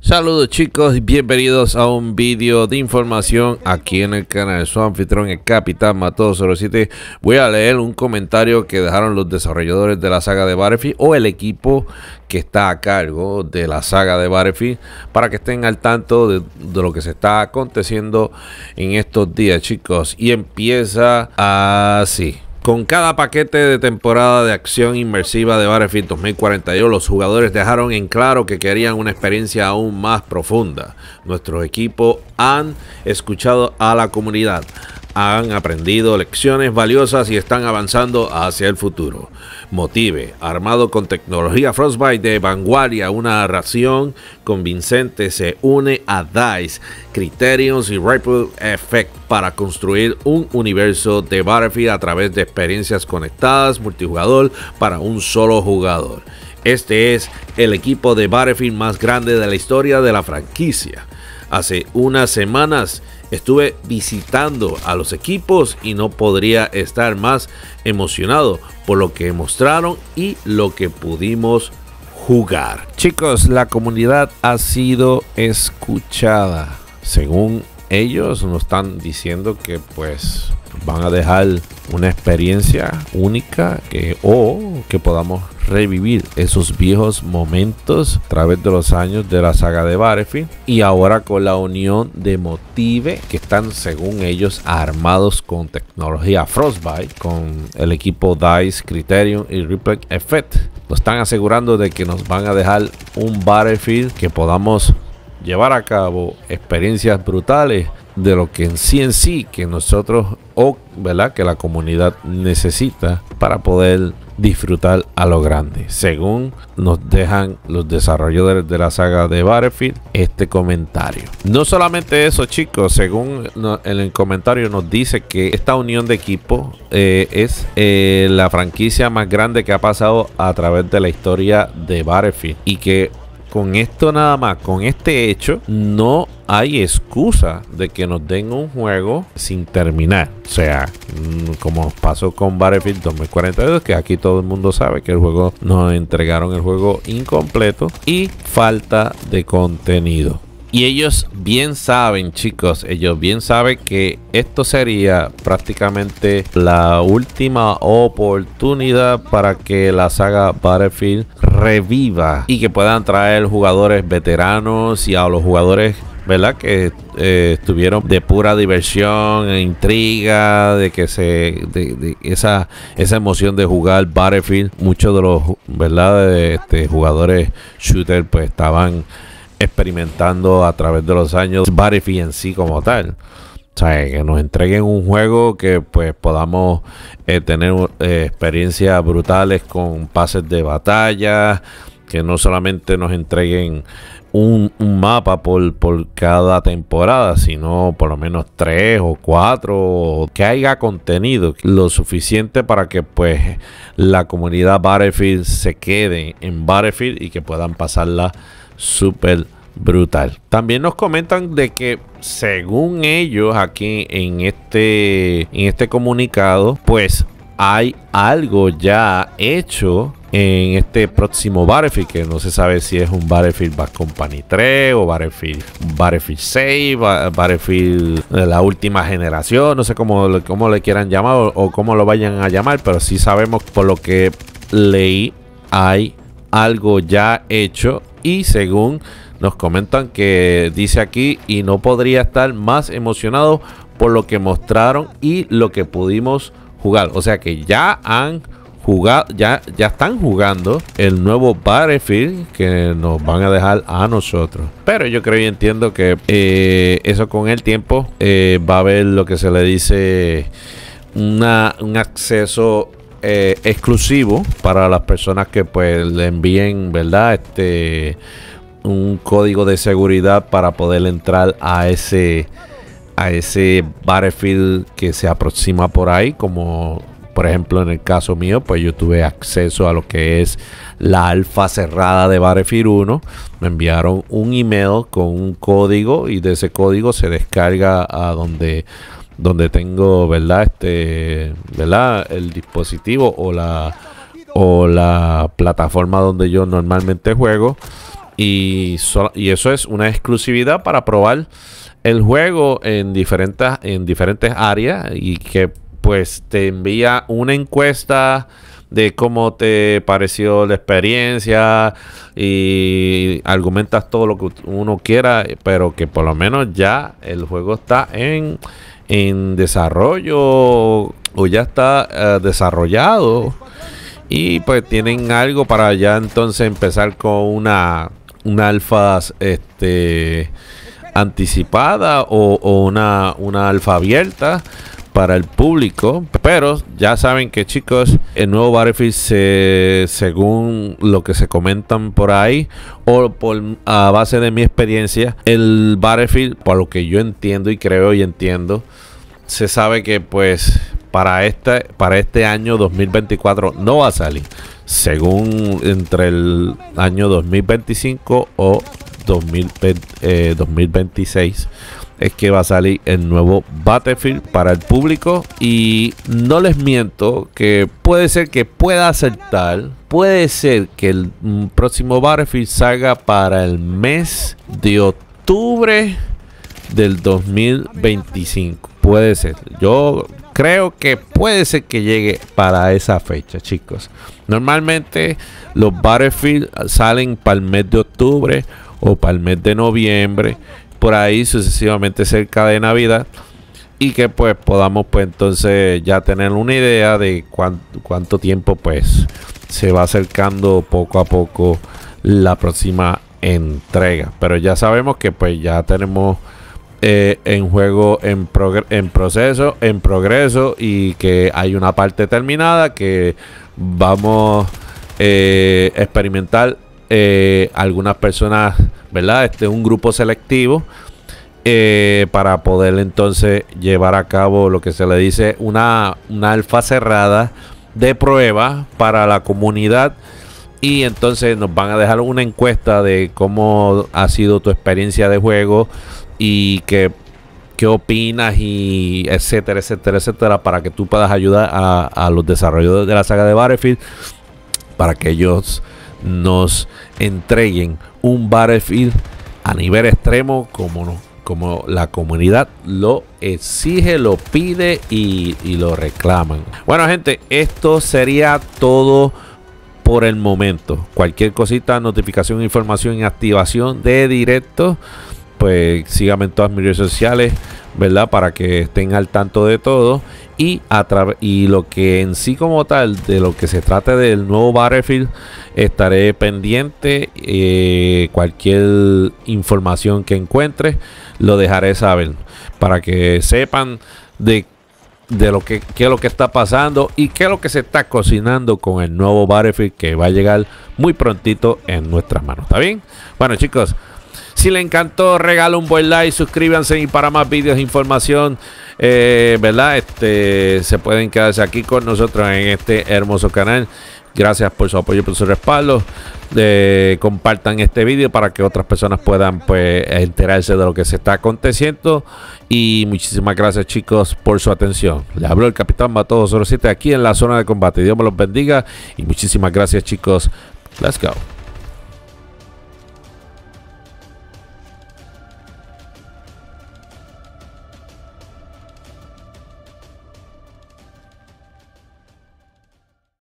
Saludos chicos y bienvenidos a un vídeo de información aquí en el canal. Su anfitrión el Capitán Mató 07. Voy a leer un comentario que dejaron los desarrolladores de la saga de Battlefield o el equipo que está a cargo de la saga de Battlefield para que estén al tanto de lo que se está aconteciendo en estos días chicos. Y empieza así. Con cada paquete de temporada de acción inmersiva de Battlefield 2042, los jugadores dejaron en claro que querían una experiencia aún más profunda. Nuestros equipos han escuchado a la comunidad, han aprendido lecciones valiosas y están avanzando hacia el futuro. Motive, armado con tecnología Frostbite de vanguardia, una ración convincente, se une a DICE, Criterions y Ripple Effect para construir un universo de Battlefield a través de experiencias conectadas multijugador para un solo jugador. Este es el equipo de Battlefield más grande de la historia de la franquicia. Hace unas semanas Estuve visitando a los equipos y no podría estar más emocionado por lo que mostraron y lo que pudimos jugar. Chicos, la comunidad ha sido escuchada. Según ellos nos están diciendo que pues van a dejar una experiencia única que o que podamos revivir esos viejos momentos a través de los años de la saga de Battlefield y ahora con la unión de Motive que están según ellos armados con tecnología Frostbite con el equipo DICE, Criterion y Ripple Effect nos están asegurando de que nos van a dejar un Battlefield que podamos llevar a cabo experiencias brutales de lo que en sí en sí que nosotros o ¿verdad? que la comunidad necesita para poder disfrutar a lo grande. Según nos dejan los desarrolladores de la saga de Battlefield este comentario. No solamente eso chicos, según en el comentario nos dice que esta unión de equipo eh, es eh, la franquicia más grande que ha pasado a través de la historia de Battlefield y que con esto nada más, con este hecho, no hay excusa de que nos den un juego sin terminar. O sea, mm, como pasó con Battlefield 2042, que aquí todo el mundo sabe que el juego nos entregaron el juego incompleto y falta de contenido. Y ellos bien saben, chicos, ellos bien saben que esto sería prácticamente la última oportunidad para que la saga Battlefield reviva y que puedan traer jugadores veteranos y a los jugadores ¿verdad? Que eh, estuvieron de pura diversión, e intriga, de que se, esa, esa emoción de jugar Battlefield. Muchos de los, ¿verdad? De, este, jugadores shooter, pues estaban experimentando a través de los años Battlefield en sí como tal. O sea, que nos entreguen un juego que pues podamos eh, tener eh, experiencias brutales con pases de batalla, que no solamente nos entreguen un, mapa por, por, cada temporada, sino por lo menos tres o cuatro, que haya contenido lo suficiente para que pues la comunidad Battlefield se quede en Battlefield y que puedan pasarla súper brutal. También nos comentan de que según ellos aquí en este, en este comunicado, pues hay algo ya hecho en este próximo Battlefield, que no se sabe si es un Battlefield Bad Company 3 o Battlefield, Battlefield 6, Battlefield de eh, la última generación, no sé cómo, cómo le quieran llamar o, o cómo lo vayan a llamar, pero sí sabemos por lo que leí hay algo ya hecho y según nos comentan que dice aquí y no podría estar más emocionado por lo que mostraron y lo que pudimos jugar. O sea que ya han jugado, ya, ya están jugando el nuevo Battlefield que nos van a dejar a nosotros. Pero yo creo y entiendo que eh, eso con el tiempo eh, va a haber lo que se le dice una, un acceso eh, exclusivo para las personas que pues le envíen, ¿verdad? Este un código de seguridad para poder entrar a ese a ese Battlefield que se aproxima por ahí, como por ejemplo en el caso mío, pues yo tuve acceso a lo que es la alfa cerrada de Battlefield 1. Me enviaron un email con un código y de ese código se descarga a donde donde tengo, ¿verdad? Este, ¿verdad? El dispositivo o la o la plataforma donde yo normalmente juego y, eso es una exclusividad para probar el juego en diferentes en diferentes áreas y que pues te envía una encuesta de cómo te pareció la experiencia y argumentas todo lo que uno quiera, pero que por lo menos ya el juego está en en desarrollo o ya está eh, desarrollado y pues tienen algo para ya entonces empezar con una, una alfa este, anticipada o, una, alfa abierta para el público. Pero ya saben que chicos, el nuevo Battlefield, según lo que se comentan por ahí, o por, a base de mi experiencia, el Battlefield, por lo que yo entiendo y creo y entiendo, se sabe que pues para este, para este año 2024 no va a salir. Según entre el año 2025 o 2026 eh, es que va a salir el nuevo Battlefield para el público y no les miento que puede ser que pueda acertar, puede ser que el próximo Battlefield salga para el mes de octubre del 2025. Puede ser. Yo creo que puede ser que llegue para esa fecha, chicos. Normalmente los Battlefield salen para el mes de octubre o para el mes de noviembre, por ahí sucesivamente cerca de Navidad. Y que pues podamos pues entonces ya tener una idea de cuánto, cuánto tiempo pues se va acercando poco a poco la próxima entrega. Pero ya sabemos que pues ya tenemos eh, en juego en, en proceso, en progreso y que hay una parte terminada que vamos eh, experimentar eh, algunas personas, ¿verdad? Este un grupo selectivo para poder entonces llevar a cabo lo que se le dice una, alfa cerrada de prueba para la comunidad y entonces nos van a dejar una encuesta de cómo ha sido tu experiencia de juego y qué, qué opinas y etcétera, etcétera, etcétera, para que tú puedas ayudar a, los desarrolladores de la saga de Battlefield, para que ellos nos entreguen un Battlefield a nivel extremo como como la comunidad lo exige, lo pide y, y lo reclaman. Bueno gente, esto sería todo por el momento. Cualquier cosita, notificación, información y activación de directo, pues síganme en todas mis redes sociales, ¿verdad? Para que estén al tanto de todo. Y, a través y lo que en sí como tal, de lo que se trate del nuevo Battlefield, estaré pendiente. Eh, cualquier información que encuentre, lo dejaré saber. Para que sepan de de lo que lo que está pasando y qué es lo que se está cocinando con el nuevo Battlefield que va a llegar muy prontito en nuestras manos. ¿Está bien? Bueno, chicos, si les encantó, regalo un buen like, suscríbanse y para más vídeos, e información, eh, ¿verdad? Este, se pueden quedarse aquí con nosotros en este hermoso canal. Gracias por su apoyo por su respaldo. Eh, compartan este vídeo para que otras personas puedan pues, enterarse de lo que se está aconteciendo. Y muchísimas gracias chicos por su atención. Le habló el capitán Mató 07 aquí en la zona de combate. Dios me los bendiga y muchísimas gracias chicos. Let's go.